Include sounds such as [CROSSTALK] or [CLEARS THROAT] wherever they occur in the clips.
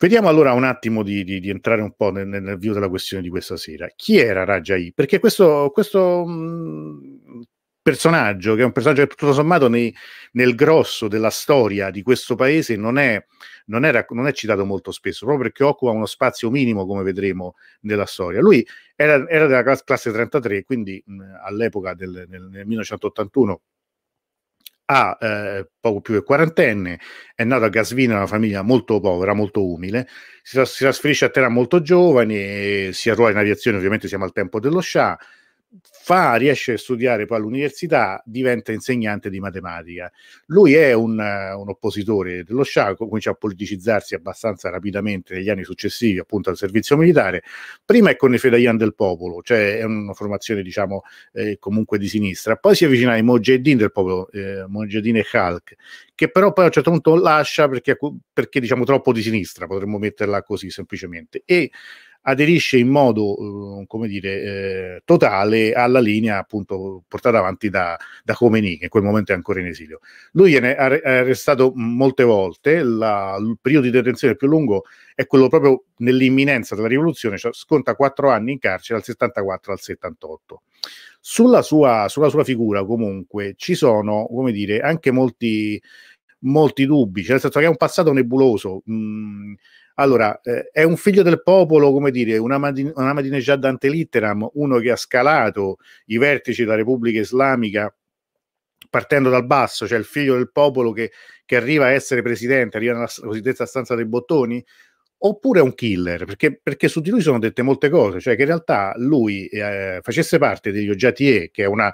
Vediamo allora un attimo di, di, di entrare un po' nel, nel vivo della questione di questa sera. Chi era Rajai? Perché questo, questo mh, mm, personaggio, che è un personaggio che tutto sommato nei, nel grosso della storia di questo paese non è, non, è, non è, citato molto spesso, proprio perché occupa uno spazio minimo, come vedremo nella storia. Lui era, era della classe 33, quindi mh, mm, all'epoca del nel, nel 1981 ha eh, poco più che quarantenne, è nato a Gasvina, una famiglia molto povera, molto umile, si, si trasferisce a terra molto giovane, si arruola in aviazione, ovviamente siamo al tempo dello Shah, fa, riesce a studiare poi all'università, diventa insegnante di matematica. Lui è un, un oppositore dello scià, comincia a politicizzarsi abbastanza rapidamente negli anni successivi appunto al servizio militare. Prima è con i Fedayan del Popolo, cioè è una formazione diciamo eh, comunque di sinistra, poi si avvicina ai Mojeddin del Popolo, eh, Mojeddin e Halk, che però poi a un certo punto lascia perché, perché diciamo troppo di sinistra, potremmo metterla così semplicemente. E aderisce in modo, eh, come dire, eh, totale alla linea appunto portata avanti da, da Khomeini, che in quel momento è ancora in esilio. Lui viene arrestato molte volte, la, il periodo di detenzione più lungo è quello proprio nell'imminenza della rivoluzione, cioè sconta quattro anni in carcere dal 74 al 78. Sulla sua, sulla sua figura comunque ci sono, come dire, anche molti molti dubbi, cioè nel senso che è un passato nebuloso. Mh, mhmm, allora, eh, è un figlio del popolo, come dire, una, madine, una dante litteram, uno che ha scalato i vertici della Repubblica Islamica partendo dal basso, cioè il figlio del popolo che, che arriva a essere presidente, arriva nella cosiddetta stanza dei bottoni, oppure è un killer, perché, perché, su di lui sono dette molte cose, cioè che in realtà lui eh, facesse parte degli Oggiatie, che è una,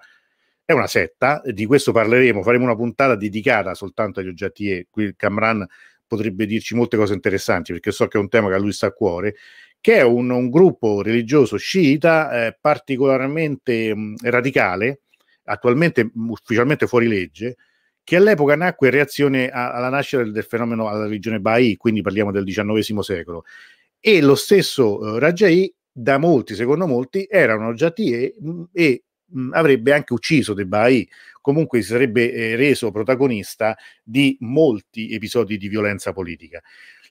è una, setta, di questo parleremo, faremo una puntata dedicata soltanto agli Oggiatie, qui il Camran potrebbe dirci molte cose interessanti, perché so che è un tema che a lui sta a cuore, che è un, un gruppo religioso sciita eh, particolarmente mh, mm, radicale, attualmente mh, mm, ufficialmente fuori legge, che all'epoca nacque in reazione a, alla nascita del, del fenomeno alla religione Ba'i, quindi parliamo del XIX secolo. E lo stesso eh, Rajai, da molti, secondo molti, era un oggiatie mm, e mh, avrebbe anche ucciso dei Ba'i comunque si sarebbe eh, reso protagonista di molti episodi di violenza politica.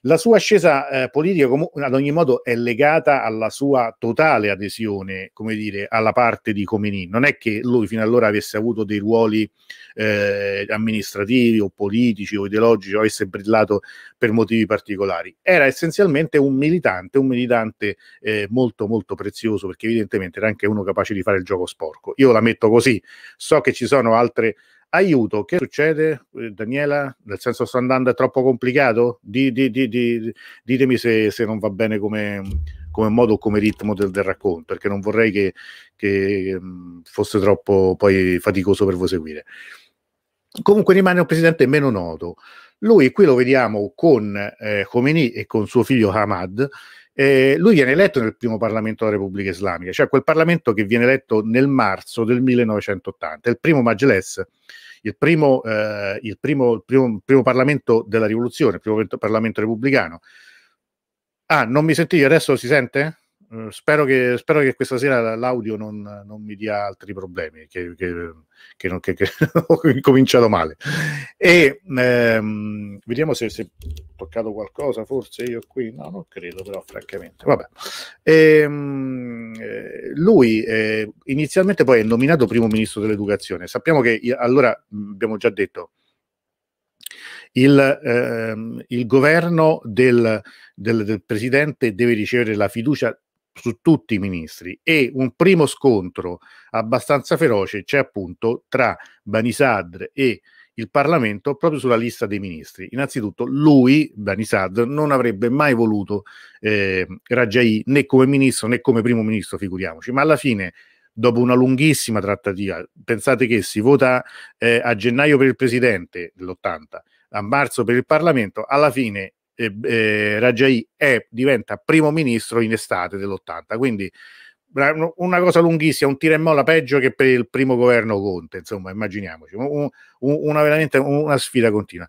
La sua ascesa eh, politica, com- ad ogni modo, è legata alla sua totale adesione, come dire, alla parte di Comini. Non è che lui fino allora avesse avuto dei ruoli eh, amministrativi o politici o ideologici o avesse brillato per motivi particolari. Era essenzialmente un militante, un militante eh, molto molto prezioso perché evidentemente era anche uno capace di fare il gioco sporco. Io la metto così. So che ci sono altre aiuto, che succede eh, Daniela? Nel senso sto andando è troppo complicato? Di, di, di, ditemi se, se, non va bene come, come modo o come ritmo del, del, racconto, perché non vorrei che, che mm, fosse troppo poi faticoso per voi seguire. Comunque rimane un presidente meno noto. Lui qui lo vediamo con eh, Khomeini e con suo figlio Hamad, eh, lui viene eletto nel primo Parlamento della Repubblica Islamica, cioè quel Parlamento che viene eletto nel marzo del 1980, il primo Majles, il, primo, eh, il primo, primo, primo, Parlamento della Rivoluzione, il primo Parlamento repubblicano. Ah, non mi sentite? Adesso si sente? Uhm, spero che, spero che, questa sera l'audio non, non mi dia altri problemi, che, che, che non, [LAUGHS] ho incominciato male. E ehm, vediamo se, se, ho toccato qualcosa, forse io qui, no, non credo però, francamente. Vabbè. E, ehm, eh, lui eh, inizialmente poi è nominato primo ministro dell'educazione. Sappiamo che, allora, abbiamo già detto, il, ehm, il, governo del, del, del, presidente deve ricevere la fiducia su tutti i ministri e un primo scontro abbastanza feroce c'è appunto tra Banisad e il Parlamento proprio sulla lista dei ministri. Innanzitutto lui, Banisad, non avrebbe mai voluto eh, Rajai né come ministro né come primo ministro, figuriamoci, ma alla fine dopo una lunghissima trattativa, pensate che si vota eh, a gennaio per il presidente dell'80, a marzo per il Parlamento, alla fine eh, eh, Rajai è, diventa primo ministro in estate dell'80. Quindi una cosa lunghissima, un tira e molla peggio che per il primo governo Conte, insomma, immaginiamoci, un, un, una veramente una sfida continua.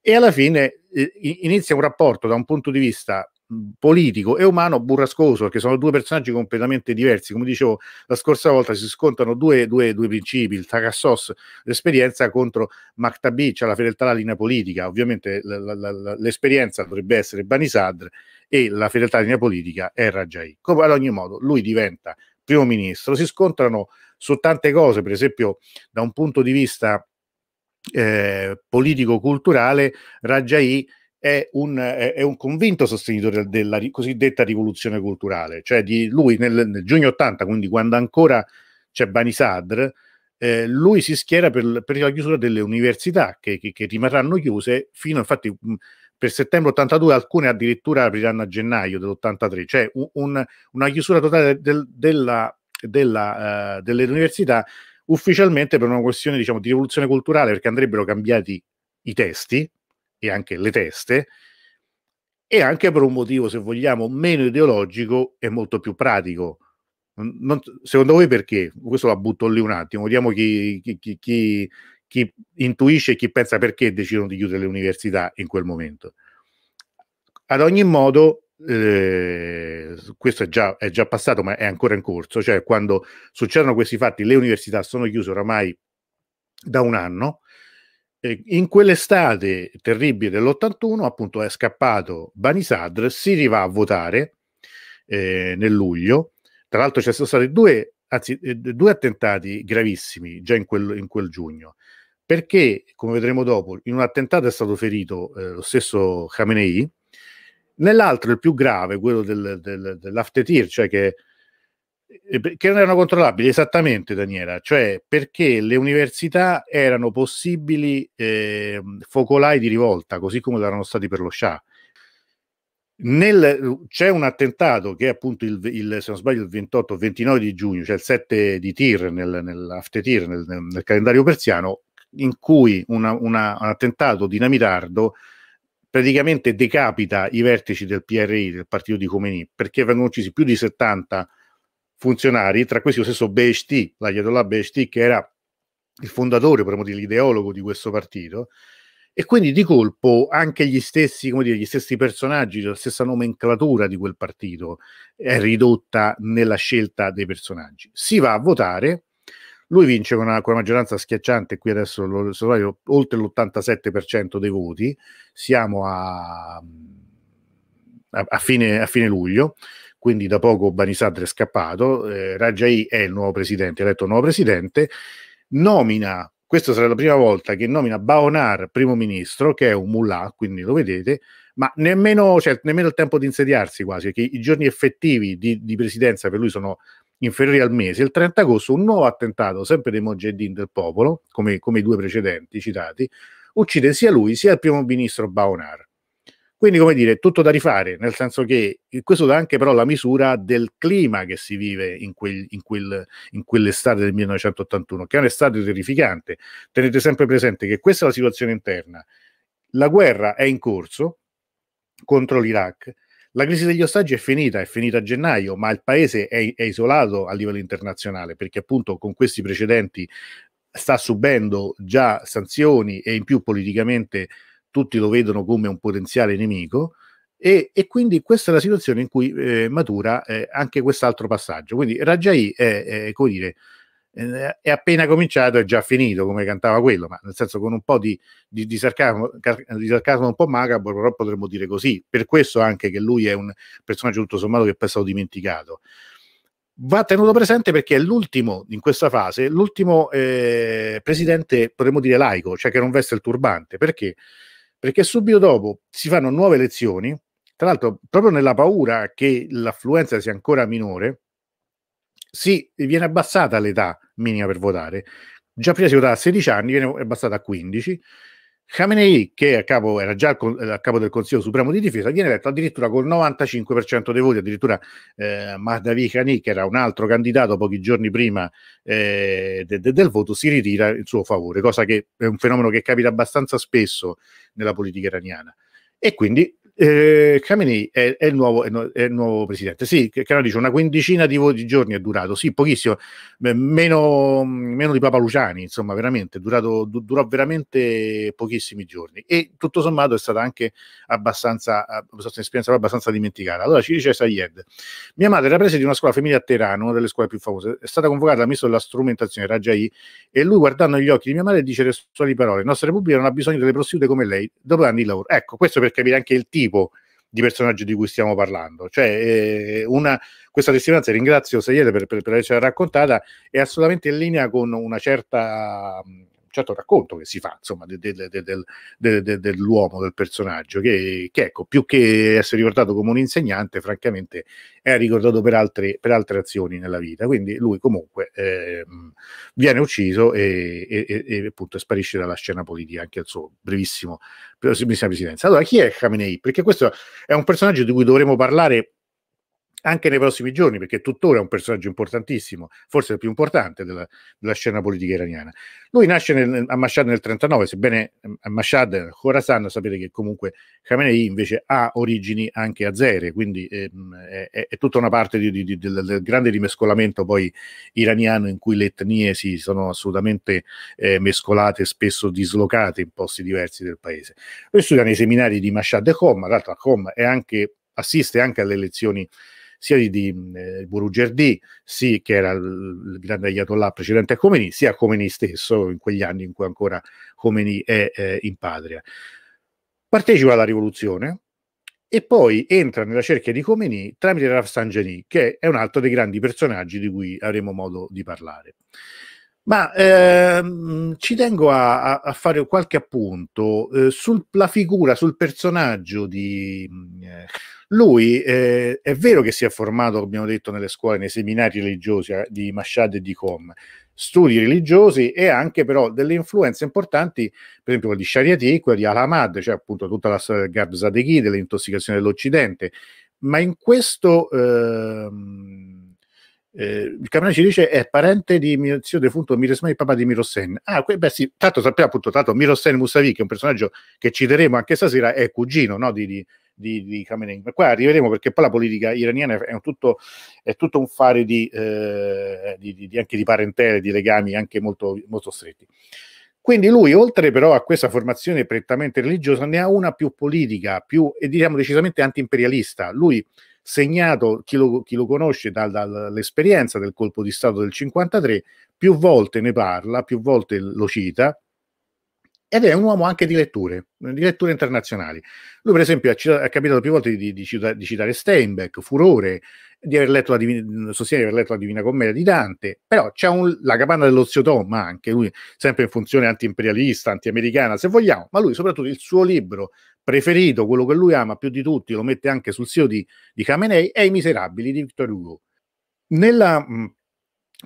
E alla fine eh, inizia un rapporto da un punto di vista Mhmm, politico e umano burrascoso, perché sono due personaggi completamente diversi. Come dicevo la scorsa volta, si scontrano due, due, due principi, il Takassos, l'esperienza contro Maktabi, cioè la fedeltà alla linea politica. Ovviamente la, la, la, l'esperienza dovrebbe essere Bani Sadr e la fedeltà alla linea politica è Rajai. Come, ad ogni modo, lui diventa primo ministro, si scontrano su tante cose, per esempio da un punto di vista eh, politico-culturale, Rajai è un, è, un convinto sostenitore della cosiddetta rivoluzione culturale, cioè di lui nel, nel giugno 80, quindi quando ancora c'è Bani Sadr, eh, lui si schiera per, per, la chiusura delle università che, che, che rimarranno chiuse fino infatti per settembre 82 alcune addirittura apriranno a gennaio dell'83 cioè un, una chiusura totale del, della, della, uh, delle università ufficialmente per una questione diciamo, di rivoluzione culturale perché andrebbero cambiati i testi e anche le teste, e anche per un motivo, se vogliamo, meno ideologico e molto più pratico. Non, secondo voi perché? Questo la butto lì un attimo, vediamo chi, chi, chi, chi intuisce e chi pensa perché decidono di chiudere le università in quel momento. Ad ogni modo, eh, questo è già, è già, passato, ma è ancora in corso, cioè quando succedono questi fatti, le università sono chiuse oramai da un anno in quell'estate terribile dell'81 appunto è scappato Bani Sadr, si riva a votare eh, nel luglio, tra l'altro ci sono stati due, anzi, eh, due attentati gravissimi già in quel, in quel, giugno, perché come vedremo dopo in un attentato è stato ferito eh, lo stesso Khamenei, nell'altro il più grave, quello del, del, dell'aftetir, cioè che che non erano controllabili esattamente Daniela, cioè perché le università erano possibili eh, focolai di rivolta, così come erano stati per lo scià Nel, c'è un attentato che è appunto il, il se non sbaglio il 28 29 di giugno, cioè il 7 di Tir nel, nel, nel, nel calendario persiano, in cui una, una, un attentato dinamitardo praticamente decapita i vertici del PRI, del partito di Khomeini, perché vengono uccisi più di 70 funzionari, tra questi lo stesso Beshti, l'Ayatollah Beshti, che era il fondatore, potremmo dire l'ideologo di questo partito, e quindi di colpo anche gli stessi, come dire, gli stessi personaggi, la stessa nomenclatura di quel partito è ridotta nella scelta dei personaggi. Si va a votare, lui vince con una, con una maggioranza schiacciante, qui adesso lo, lo, oltre l'87% dei voti, siamo a, a, a, fine, a fine luglio, quindi da poco Banisadr è scappato, eh, Rajai è il nuovo presidente, eletto nuovo presidente, nomina, questa sarà la prima volta che nomina Baonar primo ministro, che è un mullah, quindi lo vedete, ma nemmeno, cioè, nemmeno il tempo di insediarsi quasi, perché i giorni effettivi di, di presidenza per lui sono inferiori al mese, il 30 agosto un nuovo attentato, sempre dei Mojeddin del popolo, come, come, i due precedenti citati, uccide sia lui sia il primo ministro Baonar. Quindi, come dire, tutto da rifare, nel senso che questo dà anche però la misura del clima che si vive in, quel, in, quel, in quell'estate del 1981, che è un'estate terrificante. Tenete sempre presente che questa è la situazione interna. La guerra è in corso contro l'Iraq, la crisi degli ostaggi è finita, è finita a gennaio, ma il paese è, è, isolato a livello internazionale perché appunto con questi precedenti sta subendo già sanzioni e in più politicamente tutti lo vedono come un potenziale nemico. E, e quindi questa è la situazione in cui eh, matura eh, anche quest'altro passaggio. Quindi Rajai è, è, come dire, eh, è appena cominciato, è già finito, come cantava quello, ma nel senso con un po' di, di, di, sarcasmo, di sarcasmo, un po' macabro, però potremmo dire così. Per questo anche che lui è un personaggio tutto sommato che poi è stato dimenticato. Va tenuto presente perché è l'ultimo in questa fase, l'ultimo eh, presidente, potremmo dire laico, cioè che non veste il turbante, perché? perché subito dopo si fanno nuove elezioni, tra l'altro proprio nella paura che l'affluenza sia ancora minore, si viene abbassata l'età minima per votare. Già prima si votava a 16 anni, viene abbassata a 15 Khamenei, che a capo, era già eh, a capo del Consiglio Supremo di Difesa, viene eletto addirittura col 95% dei voti, addirittura eh, Mahdavi Khani, che era un altro candidato pochi giorni prima eh, de, de, del voto, si ritira in suo favore, cosa che è un fenomeno che capita abbastanza spesso nella politica iraniana. E quindi eh, Khamenei è, è, il nuovo, è, il nuovo, presidente. Sì, Caro dice una quindicina di, voti, giorni è durato, sì, pochissimo, meno, meno di Papa Luciani, insomma, veramente, durato, du, durò veramente pochissimi giorni e tutto sommato è stata anche abbastanza, abbastanza un'esperienza abbastanza dimenticata. Allora ci dice Sayed, mia madre era presa di una scuola femminile a Teherano, una delle scuole più famose, è stata convocata al ministro della strumentazione Rajai e lui guardando gli occhi di mia madre dice le sue parole, la nostra Repubblica non ha bisogno delle prostitute come lei, dopo anni di lavoro. Ecco, questo per capire anche il tipo tipo di personaggio di cui stiamo parlando. Cioè, eh, una, questa testimonianza, ringrazio Saiele per, per, per avercela raccontata, è assolutamente in linea con una certa certo racconto che si fa, insomma, del, del, del, dell'uomo, del personaggio, che, che, ecco, più che essere ricordato come un insegnante, francamente è ricordato per altre, per altre azioni nella vita. Quindi lui comunque eh, viene ucciso e, e, e, appunto sparisce dalla scena politica anche al suo brevissimo, brevissima presidenza. Allora, chi è Khamenei? Perché questo è un personaggio di cui dovremmo parlare anche nei prossimi giorni, perché tuttora è un personaggio importantissimo, forse il più importante della, della scena politica iraniana. Lui nasce nel, a Mashhad nel 1939, sebbene ehm, a Mashhad, Khorasan, sapete che comunque Khamenei invece ha origini anche azere, quindi ehm, è, è, tutta una parte di, di, di, del, del, grande rimescolamento poi iraniano in cui le etnie si sono assolutamente eh, mescolate, spesso dislocate in posti diversi del paese. Lui studia nei seminari di Mashhad e Qom, tra l'altro a Qom è anche assiste anche alle elezioni sia di, di eh, Burugerdi, sì, che era il grande Ayatollah precedente a Khomeini, sia Khomeini stesso in quegli anni in cui ancora Khomeini è eh, in patria. Partecipa alla rivoluzione e poi entra nella cerchia di Khomeini tramite Rafsanjani, che è un altro dei grandi personaggi di cui avremo modo di parlare. Ma ehm, ci tengo a, a, fare qualche appunto eh, sulla figura, sul personaggio di eh, lui. Eh, è vero che si è formato, come abbiamo detto, nelle scuole, nei seminari religiosi eh, di Mashad e di Com, studi religiosi e anche però delle influenze importanti, per esempio quella di Shariati, quella di Al-Hamad, cioè appunto tutta la storia del Gab Zadeghi, dell'intossicazione dell'Occidente. Ma in questo... Ehm, eh, il Camerani ci dice è parente di mio zio defunto Mirosmani, papà di Mirosen. Ah, que- beh sì, tanto sappiamo appunto, tanto Mirosen Musavi, che è un personaggio che citeremo anche stasera, è cugino no, di, di, di, di Khamenei. Ma qua arriveremo perché poi la politica iraniana è, tutto, è tutto, un fare di, eh, di, anche di parentele, di legami anche molto, molto stretti. Quindi lui, oltre però a questa formazione prettamente religiosa, ne ha una più politica, più, diciamo, decisamente antiimperialista. Lui segnato, chi lo, chi lo conosce dal, dall'esperienza del colpo di Stato del 53, più volte ne parla, più volte lo cita, ed è un uomo anche di letture, di letture internazionali. Lui, per esempio, ha capitato più volte di, di, di citare Steinbeck, Furore, di aver letto la Divina, di aver letto la Divina Commedia di Dante, però c'è un, la capanna dello zio Tom anche, lui sempre in funzione anti-imperialista, anti-americana, se vogliamo, ma lui soprattutto il suo libro preferito, quello che lui ama più di tutti, lo mette anche sul sito di, di Khamenei, è I Miserabili di Victor Hugo. Nella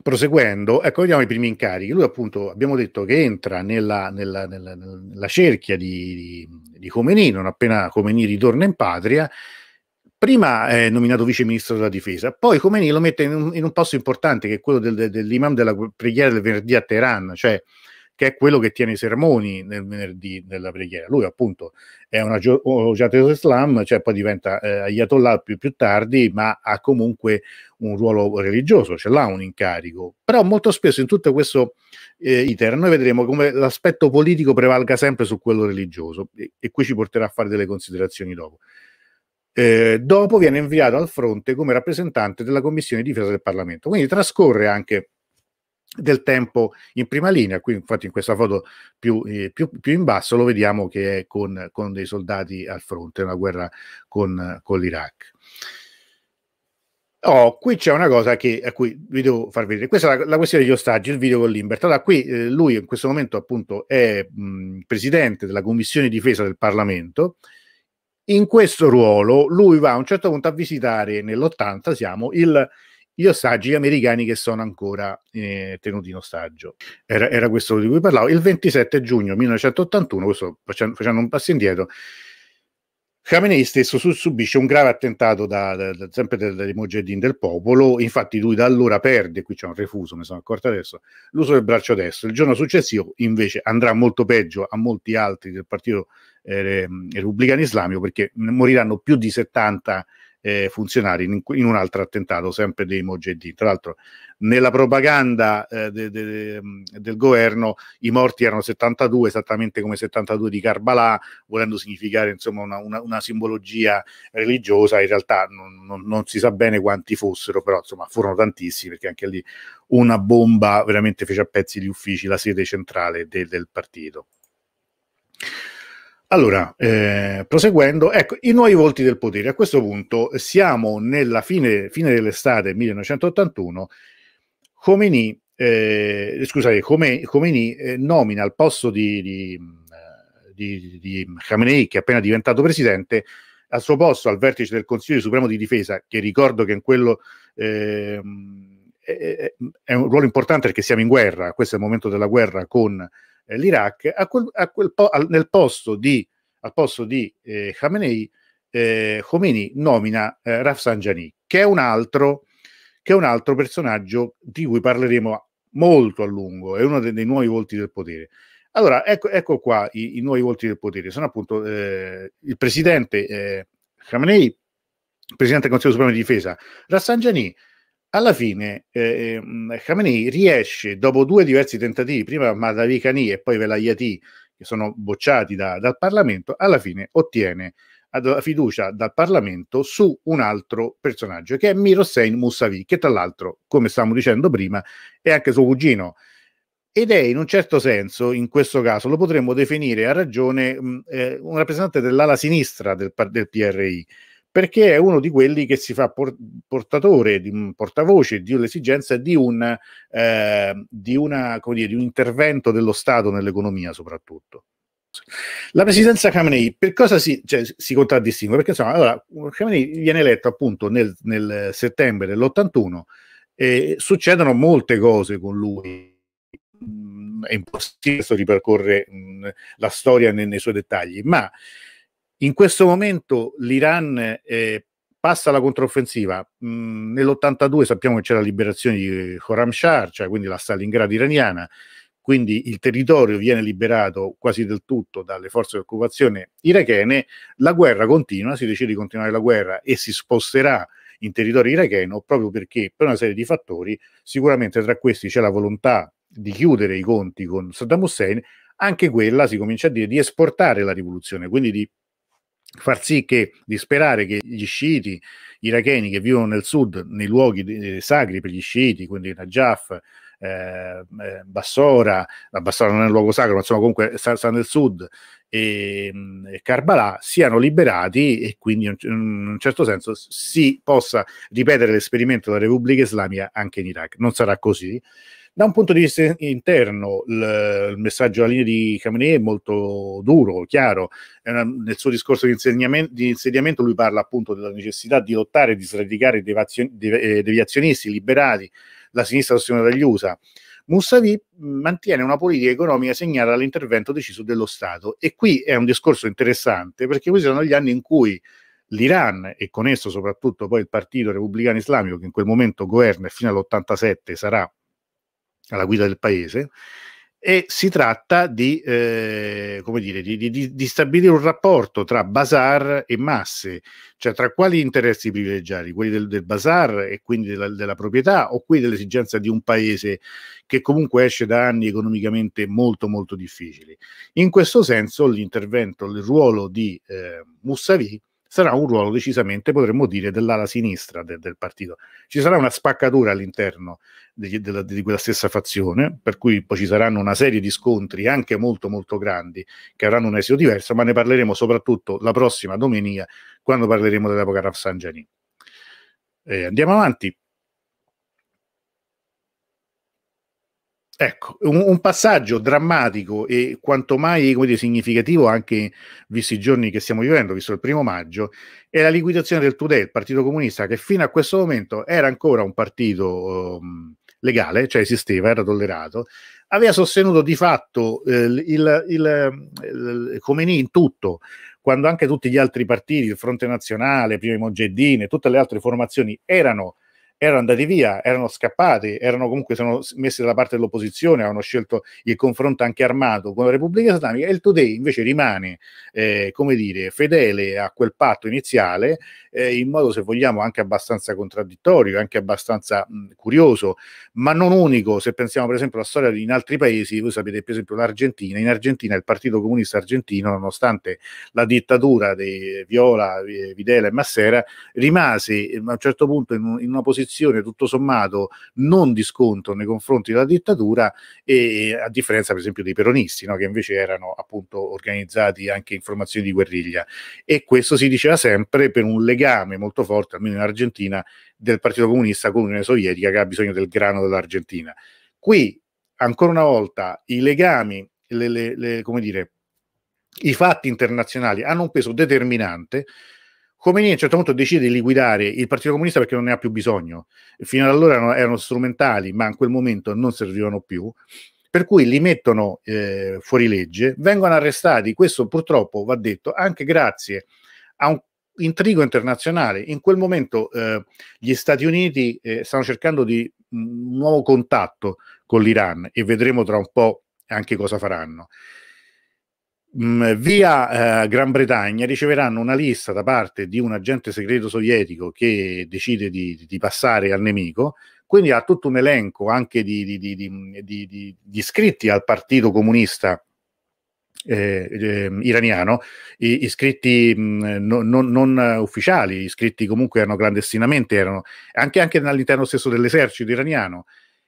proseguendo, ecco, vediamo i primi incarichi. Lui, appunto, abbiamo detto che entra nella, nella, nella, nella cerchia di, di, di Comeni, non appena Comeni ritorna in patria. Prima è nominato vice ministro della difesa, poi Comeni lo mette in un, in un posto importante che è quello del, del, dell'imam della preghiera del venerdì a Teheran, cioè che è quello che tiene i sermoni nel venerdì della preghiera. Lui appunto è una Jateo Islam, cioè poi diventa eh, Ayatollah più, più tardi, ma ha comunque un ruolo religioso, ce l'ha un incarico. Però molto spesso in tutto questo eh, iter noi vedremo come l'aspetto politico prevalga sempre su quello religioso e, e qui ci porterà a fare delle considerazioni dopo. Eh, dopo viene inviato al fronte come rappresentante della Commissione di difesa del Parlamento, quindi trascorre anche del tempo in prima linea, qui infatti in questa foto più, eh, più, più in basso lo vediamo che è con, con, dei soldati al fronte, una guerra con, con l'Iraq. Oh, qui c'è una cosa che, a cui vi devo far vedere. Questa è la, la questione degli ostaggi, il video con Limbert. Allora, qui eh, lui in questo momento appunto è mh, presidente della commissione difesa del Parlamento. In questo ruolo lui va a un certo punto a visitare nell'80, siamo, il, gli ostaggi americani che sono ancora eh, tenuti in ostaggio. Era, era, questo di cui parlavo. Il 27 giugno 1981, questo facendo, facendo un passo indietro, Khamenei stesso subisce un grave attentato da, da, da, sempre dai Mujahideen del popolo, infatti lui da allora perde, qui c'è un refuso, mi sono accorto adesso, l'uso del braccio destro. Il giorno successivo invece andrà molto peggio a molti altri del partito eh, repubblicano islamico perché moriranno più di 70 eh, funzionari in, in, un altro attentato, sempre dei Mogeddin. Tra l'altro, nella propaganda eh, de, de, del governo i morti erano 72, esattamente come 72 di Karbala, volendo significare insomma una, una, una simbologia religiosa. In realtà non, non, non, si sa bene quanti fossero, però insomma furono tantissimi perché anche lì una bomba veramente fece a pezzi gli uffici, la sede centrale de, del partito. Allora, eh, proseguendo, ecco, i nuovi volti del potere. A questo punto siamo nella fine, fine dell'estate 1981, Khomeini, eh, scusate, Khomeini eh, nomina al posto di, di, eh, di, di Khamenei, che è appena diventato presidente, al suo posto al vertice del Consiglio Supremo di Difesa, che ricordo che in quello ehm, è, è un ruolo importante perché siamo in guerra, questo è il momento della guerra con eh, l'Iraq, a quel, a quel po- al, nel posto di, al posto di eh, Khamenei, eh, Khomeini nomina eh, Rafsanjani, che è, un altro, che è un altro personaggio di cui parleremo molto a lungo, è uno dei, dei nuovi volti del potere. Allora, ecco, ecco qua i, i, nuovi volti del potere. Sono appunto eh, il presidente eh, Khamenei, presidente del Consiglio Supremo di Difesa, Rafsanjani, alla fine eh, ehm, Khamenei riesce, dopo due diversi tentativi, prima Madavi Kani e poi Velayati, che sono bocciati da, dal Parlamento, alla fine ottiene la fiducia dal Parlamento su un altro personaggio, che è Mirossein Mousavi, che tra l'altro, come stavamo dicendo prima, è anche suo cugino. Ed è in un certo senso, in questo caso, lo potremmo definire a ragione mh, eh, un rappresentante dell'ala sinistra del, del PRI, perché è uno di quelli che si fa portatore, di, portavoce di un'esigenza di, un, eh, di, una, dire, di un intervento dello Stato nell'economia soprattutto. La presidenza Khamenei per cosa si, cioè, si contraddistingue? Perché insomma, allora, Khamenei viene eletto appunto nel, nel settembre dell'81 e succedono molte cose con lui. Mm, è impossibile ripercorrere mm, la storia nei, nei suoi dettagli, ma in questo momento l'Iran eh, passa alla controffensiva. Mm, nell'82 sappiamo che c'è la liberazione di Khorramshahr, cioè quindi la Stalingrad iraniana, quindi il territorio viene liberato quasi del tutto dalle forze di occupazione irachene, la guerra continua, si decide di continuare la guerra e si sposterà in territorio iracheno proprio perché per una serie di fattori, sicuramente tra questi c'è la volontà di chiudere i conti con Saddam Hussein, anche quella si comincia a dire di esportare la rivoluzione, quindi di far sì che disperare che gli sciiti iracheni che vivono nel sud, nei luoghi eh, sacri per gli sciiti, quindi Najaf, eh, eh Bassora, la Bassora non è un luogo sacro, ma insomma comunque sta, sta nel sud, e, mm, e, Carbalà siano liberati e quindi in un certo senso si possa ripetere l'esperimento della Repubblica Islamica anche in Iraq. Non sarà così, da un punto di vista interno, il, messaggio alla linea di Khamenei è molto duro, chiaro. Eh, nel suo discorso di, di, insediamento lui parla appunto della necessità di lottare, di sradicare i eh, deviazionisti liberali, la sinistra sostenuta dagli USA. Mussavi mantiene una politica economica segnata dall'intervento deciso dello Stato. E qui è un discorso interessante perché questi sono gli anni in cui l'Iran e con esso soprattutto poi il Partito Repubblicano Islamico che in quel momento governa e fino all'87 sarà alla guida del paese e si tratta di, eh, dire, di, di, di, stabilire un rapporto tra bazar e masse, cioè tra quali interessi privilegiari, quelli del, del bazar e quindi della, della, proprietà o quelli dell'esigenza di un paese che comunque esce da anni economicamente molto molto difficili. In questo senso l'intervento, il ruolo di eh, Moussavi sarà un ruolo decisamente, potremmo dire, dell'ala sinistra de, del partito. Ci sarà una spaccatura all'interno di, de, di, quella stessa fazione, per cui poi ci saranno una serie di scontri anche molto molto grandi che avranno un esito diverso, ma ne parleremo soprattutto la prossima domenica quando parleremo dell'epoca Rafsangiani. Eh, andiamo avanti. Ecco, un, un, passaggio drammatico e quanto mai dire, significativo anche visti i giorni che stiamo vivendo, visto il primo maggio, è la liquidazione del Tudè, il Partito Comunista, che fino a questo momento era ancora un partito um, legale, cioè esisteva, era tollerato, aveva sostenuto di fatto eh, il, il, il, il Khomeini in tutto, quando anche tutti gli altri partiti, il Fronte Nazionale, Primo i Mogeddine, tutte le altre formazioni erano erano andati via, erano scappati, erano comunque sono messi dalla parte dell'opposizione, avevano scelto il confronto anche armato con la Repubblica Islamica e il Today invece rimane, eh, come dire, fedele a quel patto iniziale eh, in modo, se vogliamo, anche abbastanza contraddittorio, anche abbastanza mh, curioso, ma non unico. Se pensiamo, per esempio, alla storia in altri paesi, voi sapete, per esempio, l'Argentina. In Argentina il Partito Comunista Argentino, nonostante la dittatura di Viola, eh, Videla e Massera, rimase eh, a un certo punto in, un, in una posizione tutto sommato non di scontro nei confronti della dittatura, e, a differenza, per esempio, dei peronisti, no? che invece erano appunto organizzati anche in formazioni di guerriglia. E questo si diceva sempre per un legame legame molto forte, almeno in Argentina, del Partito Comunista con l'Unione Sovietica che ha bisogno del grano dell'Argentina. Qui, ancora una volta, i legami, le, le, le, come dire, i fatti internazionali hanno un peso determinante. Khomeini a un certo punto decide di liquidare il Partito Comunista perché non ne ha più bisogno. Fino ad allora erano, erano strumentali, ma in quel momento non servivano più. Per cui li mettono eh, fuori legge, vengono arrestati. Questo purtroppo va detto anche grazie a un intrigo internazionale. In quel momento eh, gli Stati Uniti eh, stanno cercando di mm, un nuovo contatto con l'Iran e vedremo tra un po' anche cosa faranno. Mm, via eh, Gran Bretagna riceveranno una lista da parte di un agente segreto sovietico che decide di, di passare al nemico, quindi ha tutto un elenco anche di, di, di iscritti al Partito Comunista eh, eh, iraniano, i, iscritti mh, mm, no, non, non ufficiali, iscritti comunque erano clandestinamente, erano anche, anche all'interno stesso dell'esercito iraniano.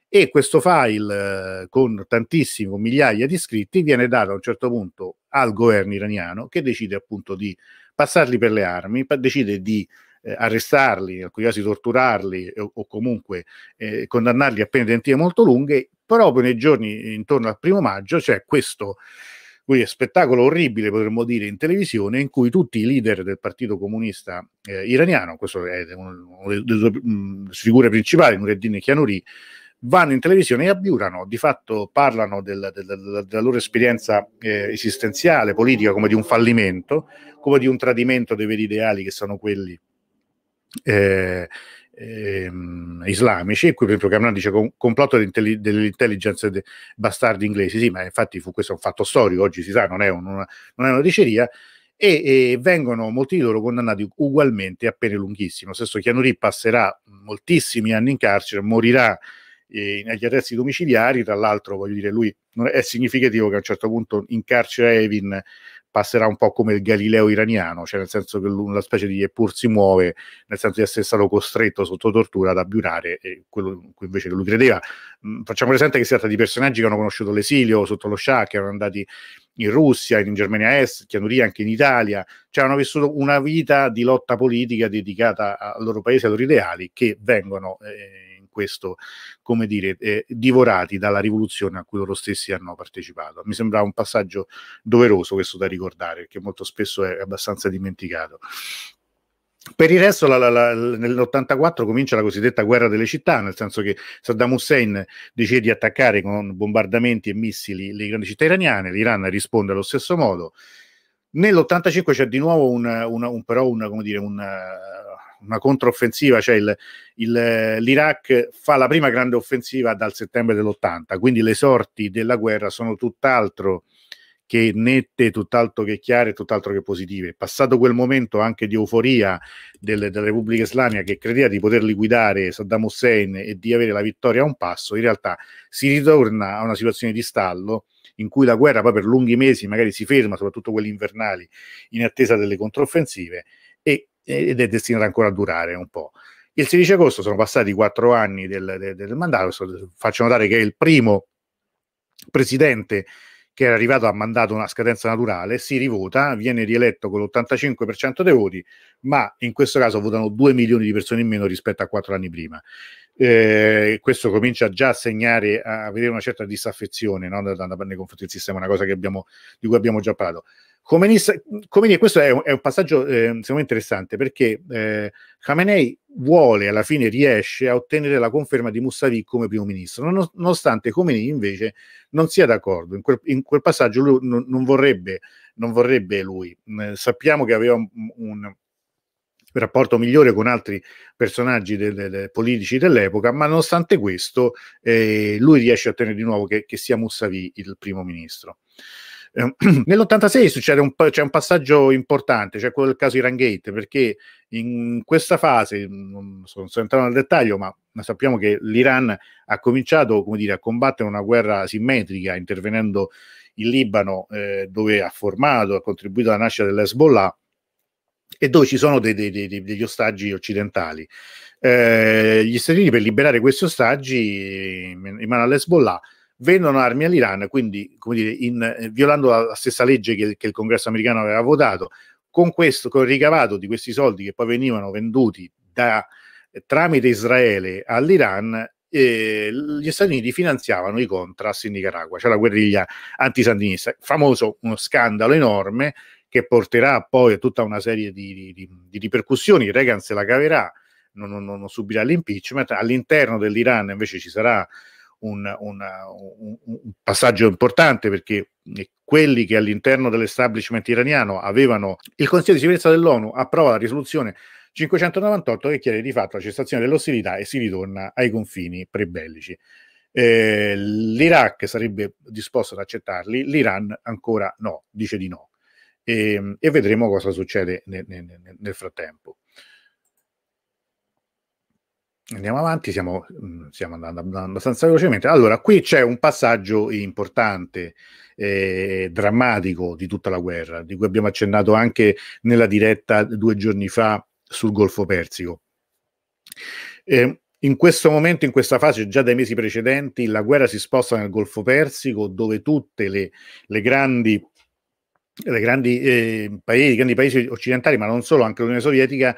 E questo file eh, con tantissimi, migliaia di iscritti, viene dato a un certo punto al governo iraniano che decide appunto di passarli per le armi, pa- decide di eh, arrestarli, in alcuni casi torturarli eh, o, o comunque eh, condannarli a pene detentive molto lunghe. Proprio nei giorni intorno al primo maggio c'è cioè questo Qui è spettacolo orribile potremmo dire in televisione in cui tutti i leader del partito comunista eh, iraniano, questo è una delle due figure principali, Nureddin e Chianuri, vanno in televisione e abbiurano, di fatto parlano del, del, del, della loro esperienza eh, esistenziale, politica, come di un fallimento, come di un tradimento dei veri ideali che sono quelli eh, ehm, islamici, e qui per esempio Cameron dice complotto dell'intelligence de, bastardi inglesi, sì, ma infatti fu questo un fatto storico, oggi si sa, non è, un, una, non è una diceria, e, e, vengono molti di loro condannati ugualmente a pene lunghissime. Stesso Chiano passerà moltissimi anni in carcere, morirà eh, negli arresti domiciliari, tra l'altro voglio dire, lui è significativo che a un certo punto in carcere a Evin passerà un po' come il Galileo iraniano, cioè nel senso che una specie di eppur si muove, nel senso di essere stato costretto sotto tortura ad abbiurare e quello in cui invece lui credeva. Mm, facciamo presente che si tratta di personaggi che hanno conosciuto l'esilio sotto lo Shah, che erano andati in Russia, in Germania Est, Chianuria, anche in Italia, cioè hanno vissuto una vita di lotta politica dedicata al loro paese, ai loro ideali, che vengono... Eh, questo, come dire, eh, divorati dalla rivoluzione a cui loro stessi hanno partecipato. Mi sembrava un passaggio doveroso questo da ricordare, perché molto spesso è abbastanza dimenticato. Per il resto, la, la, la, nell'84 comincia la cosiddetta guerra delle città, nel senso che Saddam Hussein decide di attaccare con bombardamenti e missili le grandi città iraniane, l'Iran risponde allo stesso modo. Nell'85 c'è di nuovo un, un, un, però un, come dire, un, una controffensiva, cioè il, il, l'Iraq fa la prima grande offensiva dal settembre dell'80, quindi le sorti della guerra sono tutt'altro che nette, tutt'altro che chiare, tutt'altro che positive. Passato quel momento anche di euforia del, della Repubblica Islamica che credeva di poter liquidare Saddam Hussein e di avere la vittoria a un passo, in realtà si ritorna a una situazione di stallo in cui la guerra poi per lunghi mesi magari si ferma, soprattutto quelli invernali, in attesa delle controffensive ed è destinata ancora a durare un po'. Il 16 agosto sono passati quattro anni del, del, del mandato, faccio notare che è il primo presidente che era arrivato a mandato una scadenza naturale, si rivota, viene rieletto con l'85% dei voti, ma in questo caso votano 2 milioni di persone in meno rispetto a quattro anni prima. Eh, questo comincia già a segnare, a vedere una certa disaffezione no? nei confronti del sistema, una cosa abbiamo, di cui abbiamo già parlato. Come, come questo è un, è un passaggio eh, secondo me interessante perché eh, Khamenei vuole, alla fine riesce a ottenere la conferma di Mousavi come primo ministro, non, nonostante Khamenei invece non sia d'accordo. In quel, in quel passaggio lui non, non, vorrebbe, non vorrebbe lui. Eh, sappiamo che aveva un, un rapporto migliore con altri personaggi del, del, politici dell'epoca, ma nonostante questo eh, lui riesce a ottenere di nuovo che, che sia Mousavi il primo ministro. [CLEARS THROAT] nell'86 succede un, c'è un passaggio importante, cioè quello del caso Irangate, perché in questa fase, non sono, sto entrando nel dettaglio, ma sappiamo che l'Iran ha cominciato dire, a combattere una guerra simmetrica intervenendo in Libano, eh, dove ha formato, ha contribuito alla nascita dell'Hezbollah e dove ci sono dei, dei, dei, degli ostaggi occidentali. Eh, gli Stati Uniti per liberare questi ostaggi in mano all'Hezbollah vendono armi all'Iran, quindi dire, in, eh, violando la, stessa legge che, che, il congresso americano aveva votato, con questo, con il ricavato di questi soldi che poi venivano venduti da, eh, tramite Israele all'Iran, eh, gli Stati Uniti finanziavano i contras in Nicaragua, cioè la guerriglia antisandinista, famoso uno scandalo enorme che porterà poi a tutta una serie di, di, di ripercussioni, Reagan se la caverà, non, non, non subirà l'impeachment, all'interno dell'Iran invece ci sarà un, una, un, un passaggio importante perché quelli che all'interno dell'establishment iraniano avevano il Consiglio di sicurezza dell'ONU approva la risoluzione 598 che chiede di fatto la cessazione dell'ostilità e si ritorna ai confini prebellici. Eh, L'Iraq sarebbe disposto ad accettarli, l'Iran ancora no, dice di no. E, ehm, e vedremo cosa succede nel, nel, nel frattempo andiamo avanti, stiamo, mm, stiamo andando, abbastanza velocemente. Allora, qui c'è un passaggio importante, eh, drammatico di tutta la guerra, di cui abbiamo accennato anche nella diretta due giorni fa sul Golfo Persico. Eh, in questo momento, in questa fase, già dai mesi precedenti, la guerra si sposta nel Golfo Persico, dove tutte le, le grandi le grandi, eh, paesi, grandi paesi occidentali, ma non solo, anche l'Unione Sovietica,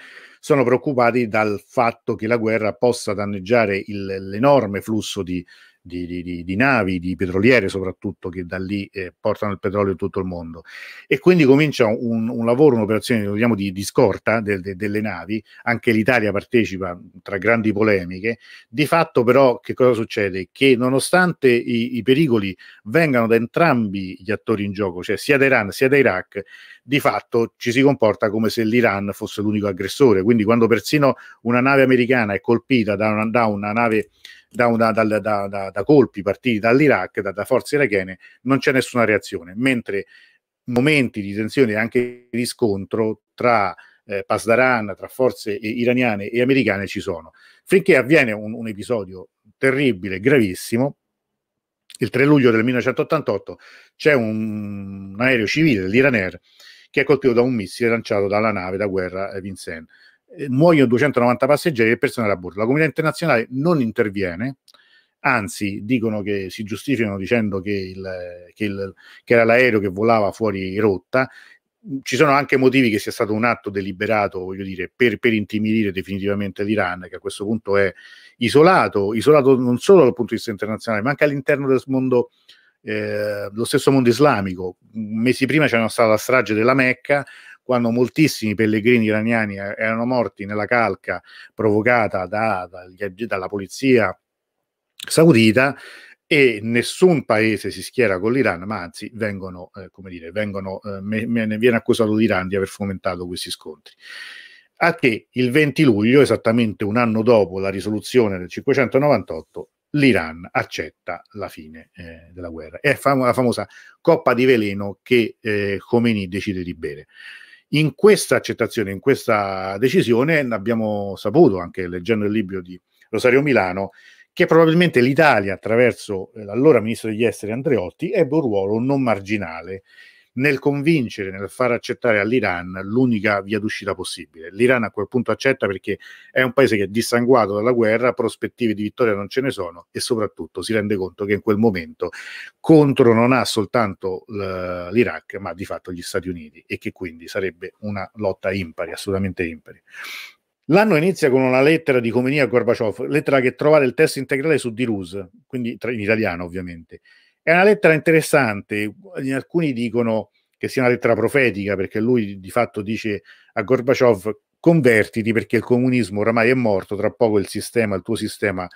sono preoccupati dal fatto che la guerra possa danneggiare il, l'enorme flusso di di, di, di, navi, di petroliere soprattutto, che da lì eh, portano il petrolio in tutto il mondo. E quindi comincia un, un lavoro, un'operazione diciamo, di, di, scorta de, de, delle navi, anche l'Italia partecipa tra grandi polemiche. Di fatto però che cosa succede? Che nonostante i, i pericoli vengano da entrambi gli attori in gioco, cioè sia da Iran sia da Iraq, di fatto ci si comporta come se l'Iran fosse l'unico aggressore. Quindi quando persino una nave americana è colpita da una, da una nave da, da, da, da colpi partiti dall'Iraq, da, forze irachene, non c'è nessuna reazione, mentre momenti di tensione e anche di scontro tra eh, Pasdaran, tra forze iraniane e americane ci sono. Finché avviene un, un episodio terribile, gravissimo, il 3 luglio del 1988 c'è un, un aereo civile, l'Iran Air, che è colpito da un missile lanciato dalla nave da guerra eh, Vincennes. Eh, muoiono 290 passeggeri e persone a bordo. La comunità internazionale non interviene, anzi dicono che si giustificano dicendo che, il, che, il, che era l'aereo che volava fuori rotta, ci sono anche motivi che sia stato un atto deliberato, voglio dire, per, per, intimidire definitivamente l'Iran, che a questo punto è isolato, isolato non solo dal punto di vista internazionale, ma anche all'interno del mondo, eh, lo stesso mondo islamico. Mesi prima c'era stata la strage della Mecca, quando moltissimi pellegrini iraniani eh, erano morti nella calca provocata da, da, dalla polizia saudita e nessun paese si schiera con l'Iran, ma anzi vengono, eh, come dire, vengono, eh, me, me viene accusato l'Iran di aver fomentato questi scontri. A che il 20 luglio, esattamente un anno dopo la risoluzione del 598, l'Iran accetta la fine eh, della guerra. È fam- la famosa coppa di veleno che eh, Khomeini decide di bere. In questa accettazione, in questa decisione, abbiamo saputo anche leggendo il libro di Rosario Milano che probabilmente l'Italia, attraverso eh, l'allora ministro degli esteri Andreotti, ebbe un ruolo non marginale nel convincere, nel far accettare all'Iran l'unica via d'uscita possibile. L'Iran a quel punto accetta perché è un paese che è dissanguato dalla guerra, prospettive di vittoria non ce ne sono e soprattutto si rende conto che in quel momento contro non ha soltanto l'Iraq, ma di fatto gli Stati Uniti e che quindi sarebbe una lotta impari, assolutamente impari. L'anno inizia con una lettera di Comenia a Gorbaciov, lettera che trovare il testo integrale su Diruz, quindi in italiano ovviamente, è una lettera interessante, alcuni dicono che sia una lettera profetica perché lui di fatto dice a Gorbaciov convertiti perché il comunismo oramai è morto, tra poco il sistema, il tuo sistema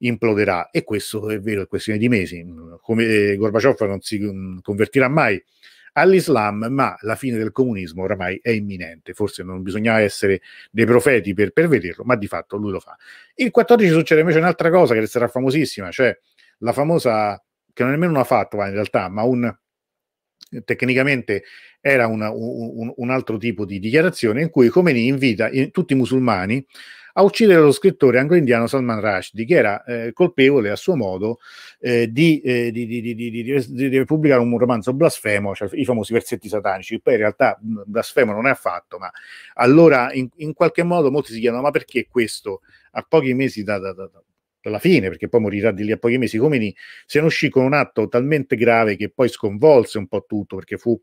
imploderà e questo è vero, è questione di mesi, come eh, Gorbaciov non si convertirà mai all'Islam, ma la fine del comunismo oramai è imminente. Forse non bisognava essere dei profeti per, per vederlo, ma di fatto lui lo fa. Il 14 succede invece un'altra cosa che resterà famosissima, cioè la famosa che non è nemmeno una fatwa in realtà, ma un tecnicamente era una, un, un, altro tipo di dichiarazione in cui Khomeini invita in, tutti i musulmani a uccidere lo scrittore anglo-indiano Salman Rushdie, che era eh, colpevole a suo modo eh, di, eh, di, di, di, pubblicare un romanzo blasfemo, cioè i famosi versetti satanici. Poi in realtà mm, blasfemo non è affatto, ma allora in, in qualche modo molti si chiedono: ma perché questo, a pochi mesi da, da, da, alla fine, perché poi morirà di lì a pochi mesi, Comini se ne uscì con un atto talmente grave che poi sconvolse un po' tutto, perché fu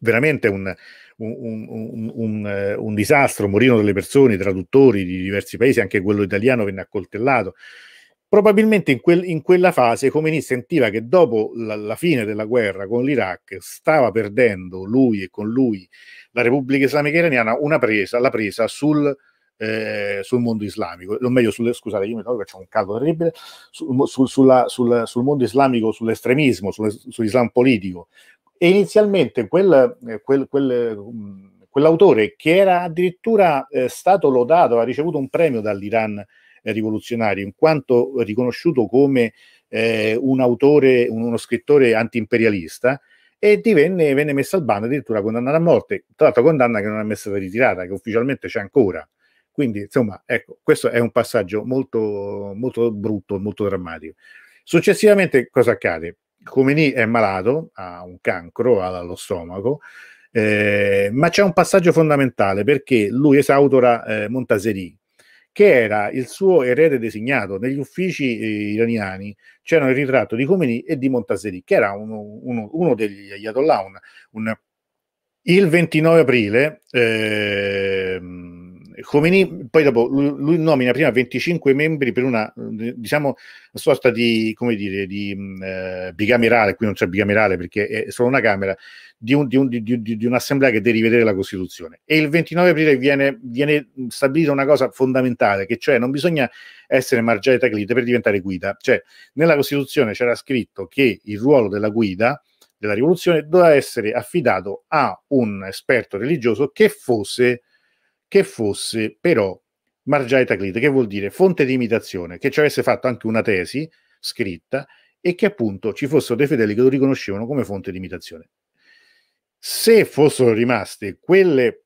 veramente un, un, un, un, un eh, disastro, morirono delle persone, i traduttori di diversi paesi, anche quello italiano venne accoltellato. Probabilmente in, quel, in quella fase Khomeini sentiva che dopo la, la fine della guerra con l'Iraq stava perdendo lui e con lui la Repubblica Islamica Iraniana una presa, la presa sul, eh, sul mondo islamico, o meglio, sulle, scusate, io mi trovo che c'è un caldo terribile, sul, sul, sulla, sul, sul mondo islamico, sull'estremismo, sull'islam politico. E inizialmente quel, eh, quel, quel, mm, quell'autore che era addirittura eh, stato lodato, ha ricevuto un premio dall'Iran eh, rivoluzionario, in quanto riconosciuto come eh, un autore, uno scrittore antiimperialista, e divenne, venne messo al bando, addirittura condannato a morte, tra l'altro condanna che non è mai stata ritirata, che ufficialmente c'è ancora. Quindi, insomma, ecco, questo è un passaggio molto, molto brutto, molto drammatico. Successivamente cosa accade? Khomeini è malato, ha un cancro, allo stomaco, eh, ma c'è un passaggio fondamentale perché lui esautora eh, Montaseri, che era il suo erede designato. Negli uffici eh, iraniani c'era il ritratto di Khomeini e di Montaseri, che era uno, uno, uno degli Ayatollah. Un, un, il 29 aprile eh, Khomeini, poi dopo lui, lui, nomina prima 25 membri per una, diciamo, sorta di, come dire, di mm, eh, bicamerale, qui non c'è bicamerale perché è solo una Camera, di, un, di, un, di, di un'assemblea che deve rivedere la Costituzione. E il 29 aprile viene, viene stabilita una cosa fondamentale, che cioè non bisogna essere margiare taclite per diventare guida. Cioè, nella Costituzione c'era scritto che il ruolo della guida della rivoluzione doveva essere affidato a un esperto religioso che fosse che fosse però Margiai Taclite, che vuol dire fonte di imitazione, che ci avesse fatto anche una tesi scritta e che appunto ci fossero dei fedeli che lo riconoscevano come fonte di imitazione. Se fossero rimaste quelle,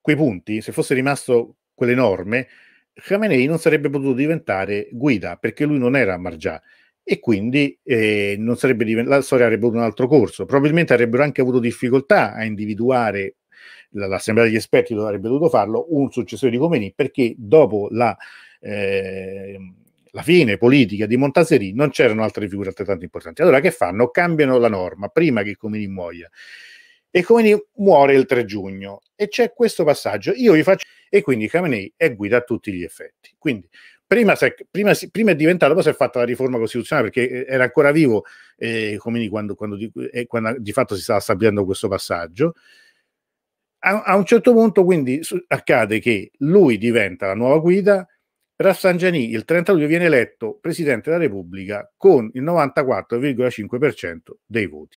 quei punti, se fosse rimasto quelle norme, Khamenei non sarebbe potuto diventare guida perché lui non era Margià e quindi eh, divent- la storia avrebbe avuto un altro corso. Probabilmente avrebbero anche avuto difficoltà a individuare l'assemblea degli esperti avrebbe dovuto farlo, un successore di Comeni, perché dopo la, eh, la fine politica di Montaseri non c'erano altre figure altrettanto importanti. Allora che fanno? Cambiano la norma prima che Comeni muoia. E Comeni muore il 3 giugno e c'è questo passaggio. Io vi faccio e quindi Khamenei è guida a tutti gli effetti. Quindi prima, se, prima, prima è diventato, poi si è fatta la riforma costituzionale perché eh, era ancora vivo eh, Comini quando, quando, di, quando, di, fatto si stava stabilendo questo passaggio a, a un certo punto quindi su, accade che lui diventa la nuova guida, Rafsangiani il 30 luglio viene eletto Presidente della Repubblica con il 94,5% dei voti.